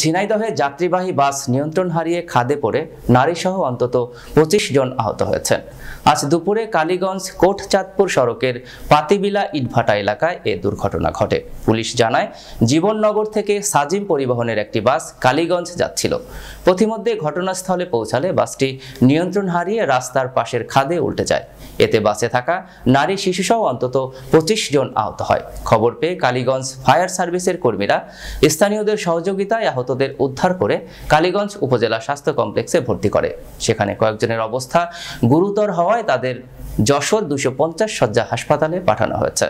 ঝিনাইদহে যাত্রীবাহী বাস নিয়ন্ত্রণ হারিয়ে খাদে পড়ে নারীসহ অন্তত পঁচিশ জন আহত হয়েছেন আজ দুপুরে কালীগঞ্জ কোটচাঁদপুর সড়কের পাতিবিলা ইটভাটা এলাকায় এ দুর্ঘটনা ঘটে পুলিশ জানায় জীবননগর থেকে সাজিম পরিবহনের একটি বাস কালীগঞ্জ যাচ্ছিল পথিমধ্যে ঘটনাস্থলে পৌঁছালে বাসটি নিয়ন্ত্রণ হারিয়ে রাস্তার পাশের খাদে উল্টে যায় এতে বাসে থাকা নারী শিশুসহ অন্তত পঁচিশ জন আহত হয় খবর পেয়ে কালীগঞ্জ ফায়ার সার্ভিসের কর্মীরা স্থানীয়দের সহযোগিতায় আহত আহতদের উদ্ধার করে কালীগঞ্জ উপজেলা স্বাস্থ্য কমপ্লেক্সে ভর্তি করে সেখানে কয়েকজনের অবস্থা গুরুতর হওয়ায় তাদের যশোর দুশো সজ্জা হাসপাতালে পাঠানো হয়েছে